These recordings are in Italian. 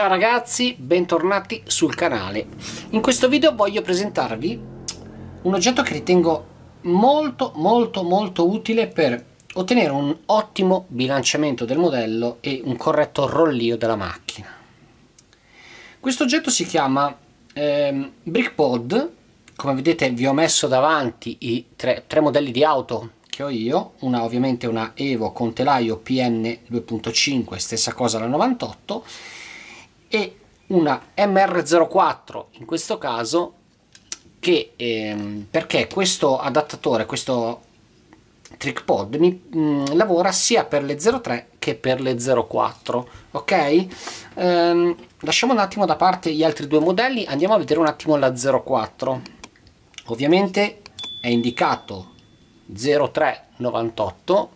Ciao ragazzi, bentornati sul canale. In questo video voglio presentarvi un oggetto che ritengo molto molto molto utile per ottenere un ottimo bilanciamento del modello e un corretto rollio della macchina. Questo oggetto si chiama eh, BrickPod, come vedete vi ho messo davanti i tre, tre modelli di auto che ho io, una ovviamente una Evo con telaio PN 2.5, stessa cosa la 98, e una MR04 in questo caso che, ehm, perché questo adattatore, questo TrickPod mi, mh, mm, lavora sia per le 03 che per le 04 ok ehm, lasciamo un attimo da parte gli altri due modelli andiamo a vedere un attimo la 04 ovviamente è indicato 0398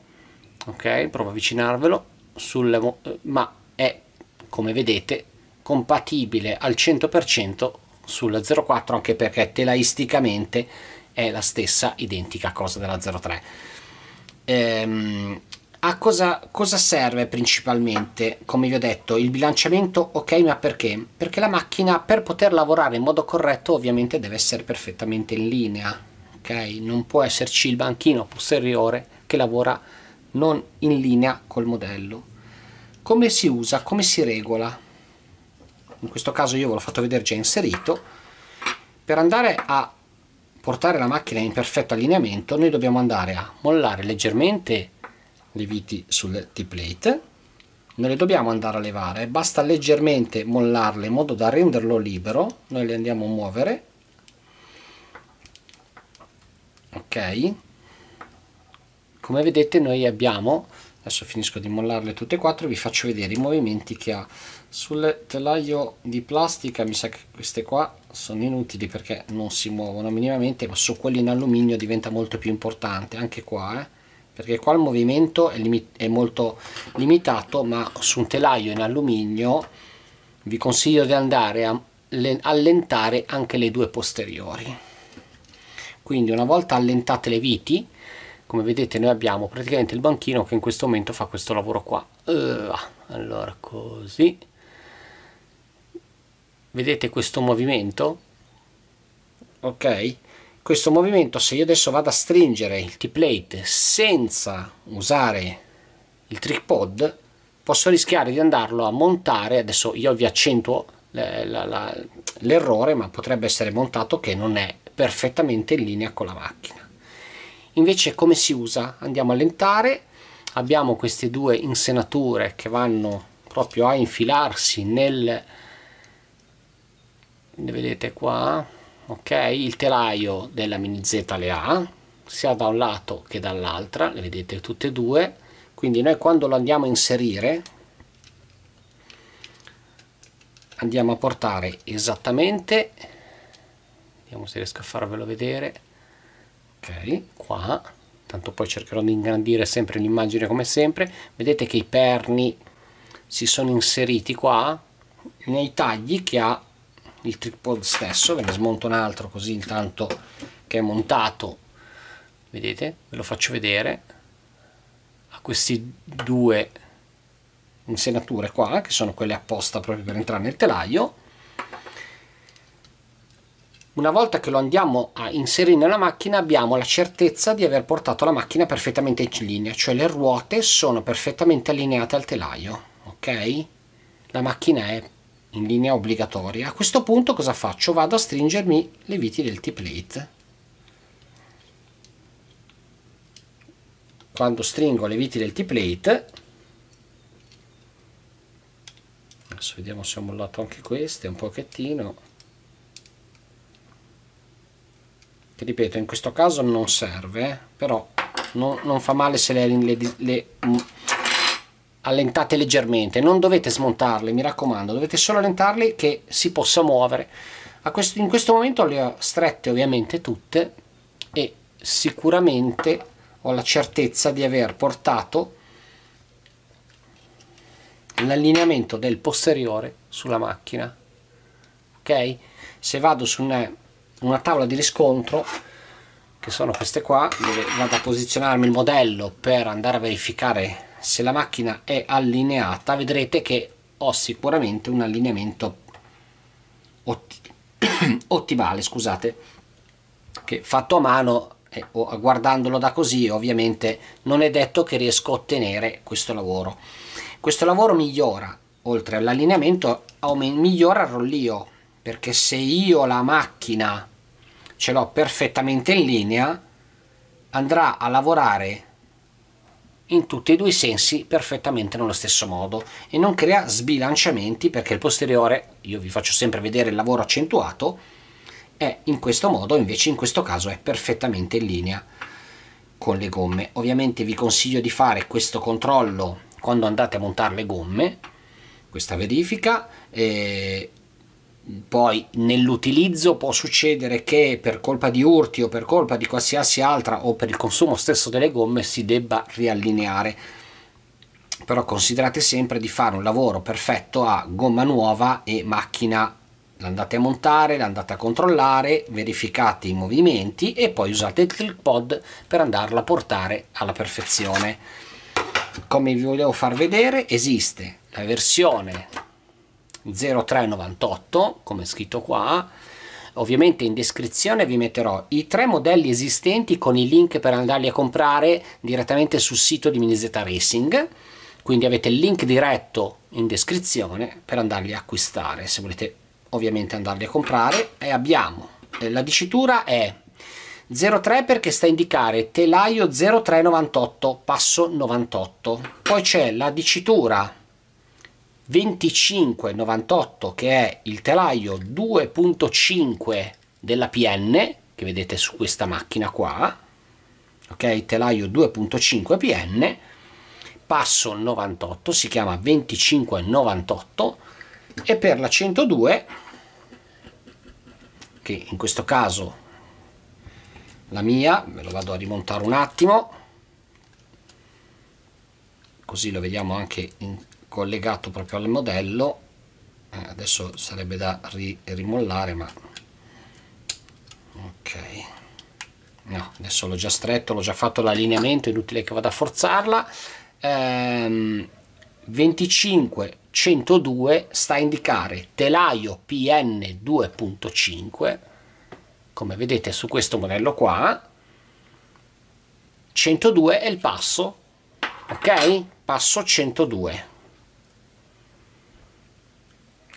ok provo a avvicinarvelo sul, eh, ma è come vedete compatibile al 100% sulla 04 anche perché telaisticamente è la stessa identica cosa della 03 ehm, a cosa, cosa, serve principalmente come vi ho detto il bilanciamento ok ma perché perché la macchina per poter lavorare in modo corretto ovviamente deve essere perfettamente in linea ok non può esserci il banchino posteriore che lavora non in linea col modello come si usa come si regola in questo caso io ve l'ho fatto vedere già inserito, per andare a portare la macchina in perfetto allineamento noi dobbiamo andare a mollare leggermente le viti sul T-plate, non le dobbiamo andare a levare, basta leggermente mollarle in modo da renderlo libero, noi le andiamo a muovere, ok? Come vedete noi abbiamo adesso finisco di mollarle tutte e quattro e vi faccio vedere i movimenti che ha sul telaio di plastica mi sa che queste qua sono inutili perché non si muovono minimamente ma su quelli in alluminio diventa molto più importante anche qua eh? perché qua il movimento è, è molto limitato ma su un telaio in alluminio vi consiglio di andare a allentare anche le due posteriori quindi una volta allentate le viti come vedete noi abbiamo praticamente il banchino che in questo momento fa questo lavoro qua eh, allora così vedete questo movimento ok questo movimento se io adesso vado a stringere il T-plate senza usare il trick pod posso rischiare di andarlo a montare adesso io vi accentuo l'errore ma potrebbe essere montato che non è perfettamente in linea con la macchina invece come si usa andiamo a lentare abbiamo queste due insenature che vanno proprio a infilarsi nel vedete qua ok il telaio della mini z le ha sia da un lato che dall'altra le vedete tutte e due quindi noi quando lo andiamo a inserire andiamo a portare esattamente vediamo se riesco a farvelo vedere ok qua tanto poi cercherò di ingrandire sempre l'immagine come sempre vedete che i perni si sono inseriti qua nei tagli che ha il tripod stesso ve ne smonto un altro così intanto che è montato vedete ve lo faccio vedere a questi due insenature qua che sono quelle apposta proprio per entrare nel telaio una volta che lo andiamo a inserire nella macchina abbiamo la certezza di aver portato la macchina perfettamente in linea, cioè le ruote sono perfettamente allineate al telaio, ok? La macchina è in linea obbligatoria. A questo punto cosa faccio? Vado a stringermi le viti del T-plate. Quando stringo le viti del T-plate adesso vediamo se ho mollato anche queste un pochettino che ripeto in questo caso non serve però non, non fa male se le, le, le mh, mm, allentate leggermente non dovete smontarle mi raccomando dovete solo allentarle che si possa muovere questo, in questo momento le ho strette ovviamente tutte e sicuramente ho la certezza di aver portato l'allineamento del posteriore sulla macchina ok se vado su una una tavola di riscontro che sono queste qua dove vado a posizionarmi il modello per andare a verificare se la macchina è allineata vedrete che ho sicuramente un allineamento ottimale scusate che fatto a mano eh, o guardandolo da così ovviamente non è detto che riesco a ottenere questo lavoro questo lavoro migliora oltre all'allineamento migliora il rollio perché se io la macchina ce l'ho perfettamente in linea andrà a lavorare in tutti e due i sensi perfettamente nello stesso modo e non crea sbilanciamenti perché il posteriore, io vi faccio sempre vedere il lavoro accentuato, è in questo modo, invece in questo caso è perfettamente in linea con le gomme. Ovviamente vi consiglio di fare questo controllo quando andate a montare le gomme, questa verifica, eh, poi nell'utilizzo può succedere che per colpa di urti o per colpa di qualsiasi altra o per il consumo stesso delle gomme si debba riallineare però considerate sempre di fare un lavoro perfetto a gomma nuova e macchina l'andate a montare, l'andate a controllare, verificate i movimenti e poi usate il clickpod per andarla a portare alla perfezione come vi volevo far vedere esiste la versione 0398 come scritto qua ovviamente in descrizione vi metterò i tre modelli esistenti con i link per andarli a comprare direttamente sul sito di Miniseta Racing quindi avete il link diretto in descrizione per andarli a acquistare se volete ovviamente andarli a comprare e abbiamo eh, la dicitura è 03 perché sta a indicare telaio 0398 passo 98 poi c'è la dicitura 2598 che è il telaio 2.5 della PN che vedete su questa macchina qua ok telaio 2.5 PN passo 98 si chiama 2598 e per la 102 che in questo caso la mia me lo vado a rimontare un attimo così lo vediamo anche in collegato proprio al modello eh, adesso sarebbe da ri rimollare ma ok no, adesso l'ho già stretto l'ho già fatto l'allineamento inutile che vada a forzarla ehm, 25 102 sta a indicare telaio PN 2.5 come vedete su questo modello qua 102 è il passo ok passo 102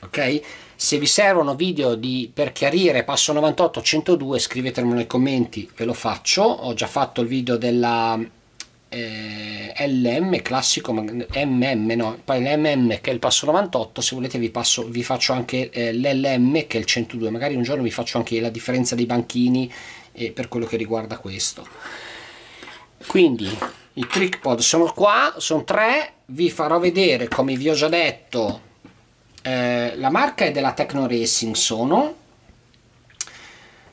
ok? Se vi servono video di, per chiarire passo 98 102 scrivetemelo nei commenti, ve lo faccio. Ho già fatto il video della eh, LM classico MM, no, poi l'MM che è il passo 98, se volete vi, passo, vi faccio anche eh, l'LM che è il 102, magari un giorno vi faccio anche la differenza dei banchini eh, per quello che riguarda questo. Quindi i trick pod sono qua, sono tre, vi farò vedere come vi ho già detto eh, la marca è della Tecno Racing sono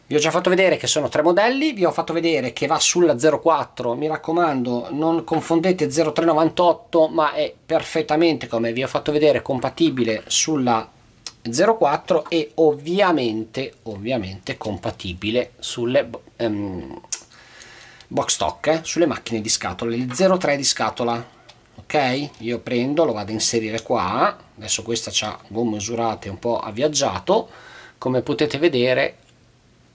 vi ho già fatto vedere che sono tre modelli vi ho fatto vedere che va sulla 04 mi raccomando non confondete 0398 ma è perfettamente come vi ho fatto vedere compatibile sulla 04 e ovviamente ovviamente compatibile sulle um, box stock eh, sulle macchine di scatola il 03 di scatola ok io prendo lo vado a inserire qua adesso questa ha gomme usurate un po' ha viaggiato come potete vedere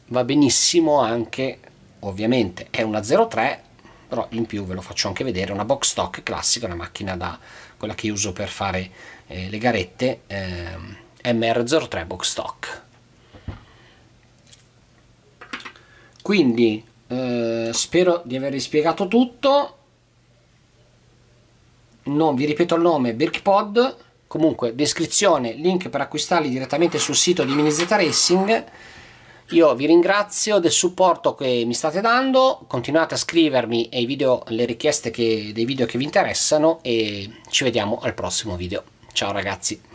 va benissimo anche ovviamente è una 03 però in più ve lo faccio anche vedere una box stock classica una macchina da quella che uso per fare eh, le garette eh, MR03 box stock quindi eh, spero di avervi spiegato tutto non vi ripeto il nome Birkpod comunque descrizione, link per acquistarli direttamente sul sito di Minizeta Racing io vi ringrazio del supporto che mi state dando continuate a scrivermi e video, le richieste che, dei video che vi interessano e ci vediamo al prossimo video ciao ragazzi